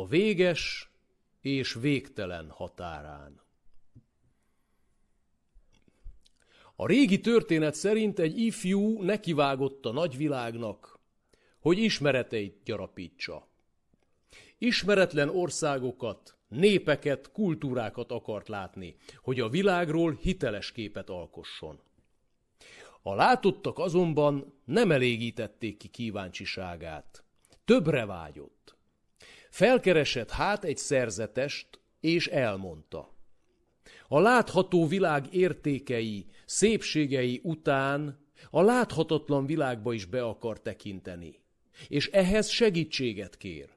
a véges és végtelen határán. A régi történet szerint egy ifjú nekivágott a nagyvilágnak, hogy ismereteit gyarapítsa. Ismeretlen országokat, népeket, kultúrákat akart látni, hogy a világról hiteles képet alkosson. A látottak azonban nem elégítették ki kíváncsiságát. Többre vágyott. Felkeresett hát egy szerzetest, és elmondta. A látható világ értékei, szépségei után a láthatatlan világba is be akar tekinteni, és ehhez segítséget kér.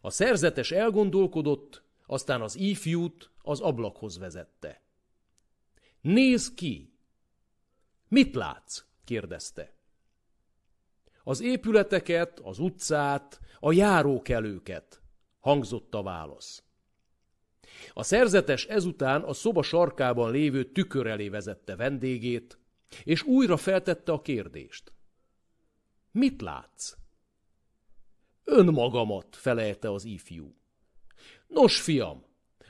A szerzetes elgondolkodott, aztán az ifjút az ablakhoz vezette. Nézd ki! Mit látsz? kérdezte. Az épületeket, az utcát, a járókelőket, hangzott a válasz. A szerzetes ezután a szoba sarkában lévő tükör elé vezette vendégét, és újra feltette a kérdést. Mit látsz? Önmagamat, felelte az ifjú. Nos, fiam,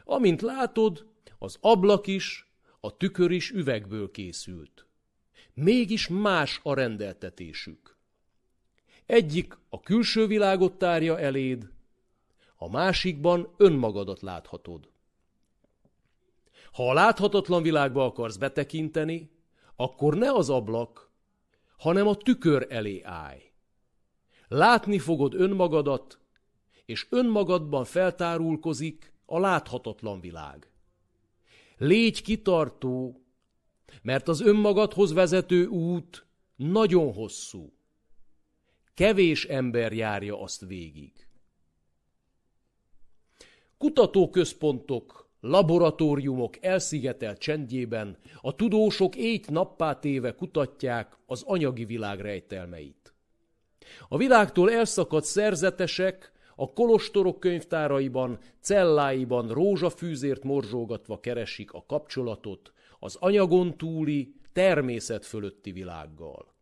amint látod, az ablak is, a tükör is üvegből készült. Mégis más a rendeltetésük. Egyik a külső világot tárja eléd, a másikban önmagadat láthatod. Ha a láthatatlan világba akarsz betekinteni, akkor ne az ablak, hanem a tükör elé állj. Látni fogod önmagadat, és önmagadban feltárulkozik a láthatatlan világ. Légy kitartó, mert az önmagadhoz vezető út nagyon hosszú. Kevés ember járja azt végig. Kutatóközpontok, laboratóriumok elszigetelt csendjében a tudósok éjt nappá téve kutatják az anyagi világ rejtelmeit. A világtól elszakadt szerzetesek a kolostorok könyvtáraiban, celláiban rózsafűzért morzsolgatva keresik a kapcsolatot az anyagon túli, természet fölötti világgal.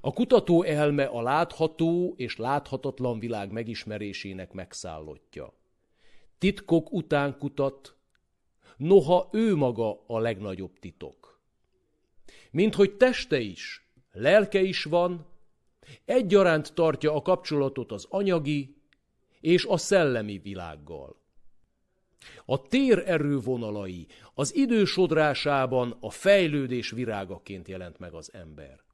A kutató elme a látható és láthatatlan világ megismerésének megszállottja. Titkok után kutat, noha ő maga a legnagyobb titok. Mint hogy teste is, lelke is van, egyaránt tartja a kapcsolatot az anyagi és a szellemi világgal. A tér erővonalai az idősodrásában a fejlődés virágaként jelent meg az ember.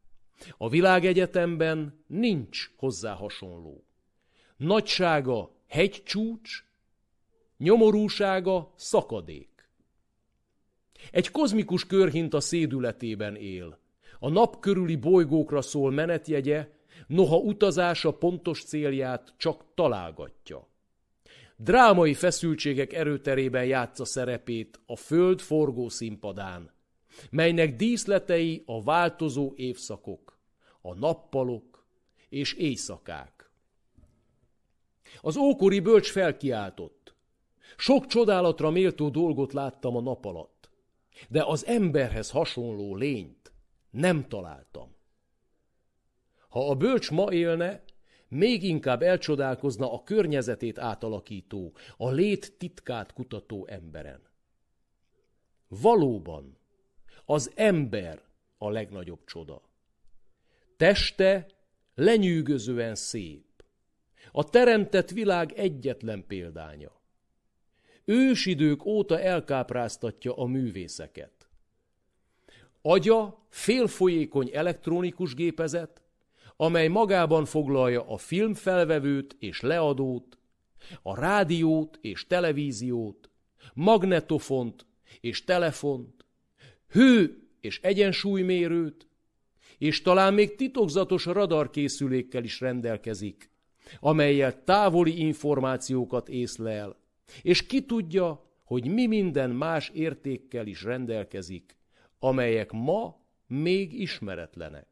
A világegyetemben nincs hozzá hasonló. Nagysága hegycsúcs, nyomorúsága szakadék. Egy kozmikus körhinta szédületében él. A nap körüli bolygókra szól menetjegye, noha utazása pontos célját csak találgatja. Drámai feszültségek erőterében játsza szerepét a föld forgó színpadán, melynek díszletei a változó évszakok, a nappalok és éjszakák. Az ókori bölcs felkiáltott. Sok csodálatra méltó dolgot láttam a nap alatt, de az emberhez hasonló lényt nem találtam. Ha a bölcs ma élne, még inkább elcsodálkozna a környezetét átalakító, a lét titkát kutató emberen. Valóban az ember a legnagyobb csoda. Teste lenyűgözően szép. A teremtett világ egyetlen példánya. Ősidők óta elkápráztatja a művészeket. Agya félfolyékony elektronikus gépezet, amely magában foglalja a filmfelvevőt és leadót, a rádiót és televíziót, magnetofont és telefont, hő és egyensúlymérőt, és talán még titokzatos radarkészülékkel is rendelkezik, amelyel távoli információkat észlel, és ki tudja, hogy mi minden más értékkel is rendelkezik, amelyek ma még ismeretlenek.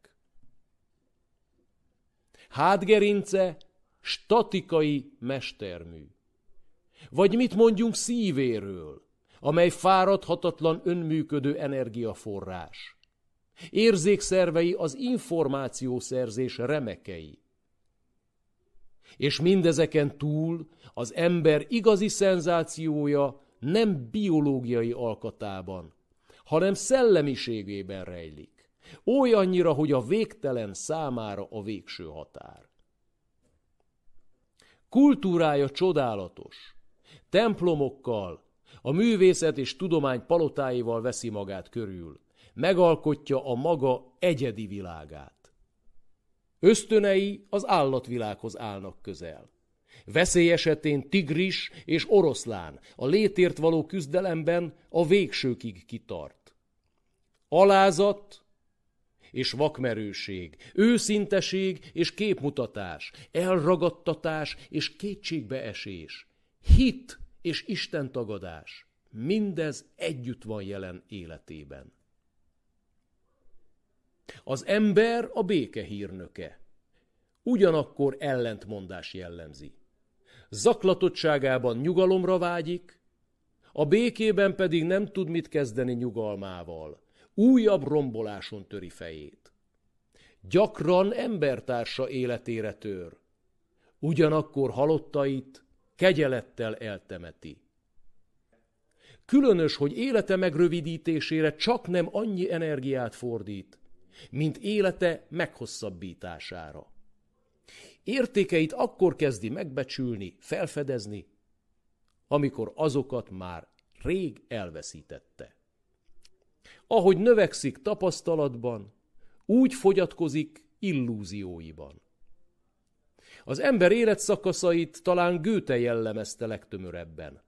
Hátgerince statikai mestermű. Vagy mit mondjunk szívéről, amely fáradhatatlan önműködő energiaforrás. Érzékszervei az információszerzés remekei. És mindezeken túl az ember igazi szenzációja nem biológiai alkatában, hanem szellemiségében rejlik. Olyannyira, hogy a végtelen számára a végső határ. Kultúrája csodálatos. Templomokkal, a művészet és tudomány palotáival veszi magát körül. Megalkotja a maga egyedi világát. Ösztönei az állatvilághoz állnak közel. Veszély esetén tigris és oroszlán a létért való küzdelemben a végsőkig kitart. Alázat és vakmerőség, őszinteség és képmutatás, elragadtatás és kétségbeesés, hit és Isten tagadás, mindez együtt van jelen életében. Az ember a béke hírnöke. Ugyanakkor ellentmondás jellemzi. Zaklatottságában nyugalomra vágyik, a békében pedig nem tud mit kezdeni nyugalmával. Újabb romboláson töri fejét. Gyakran embertársa életére tör. Ugyanakkor halottait kegyelettel eltemeti. Különös, hogy élete megrövidítésére csak nem annyi energiát fordít, mint élete meghosszabbítására. Értékeit akkor kezdi megbecsülni, felfedezni, amikor azokat már rég elveszítette. Ahogy növekszik tapasztalatban, úgy fogyatkozik illúzióiban. Az ember életszakaszait talán Göte jellemezte legtömörebben.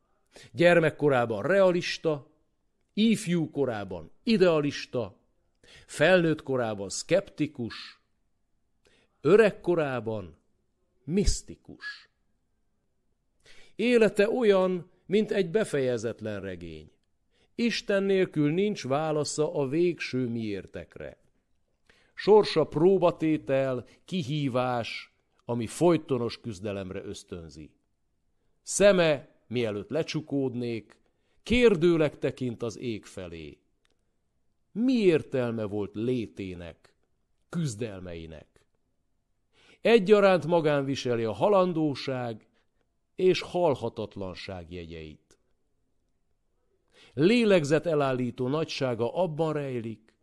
Gyermekkorában realista, ifjú korában idealista, felnőtt korában szkeptikus, öregkorában misztikus. Élete olyan, mint egy befejezetlen regény. Isten nélkül nincs válasza a végső miértekre. Sorsa próbatétel, kihívás, ami folytonos küzdelemre ösztönzi. Szeme, mielőtt lecsukódnék, kérdőleg tekint az ég felé. Mi értelme volt létének, küzdelmeinek? Egyaránt magán viseli a halandóság és halhatatlanság jegyeit. Lélegzet elállító nagysága abban rejlik,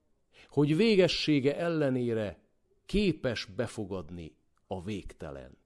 hogy végessége ellenére képes befogadni a végtelen.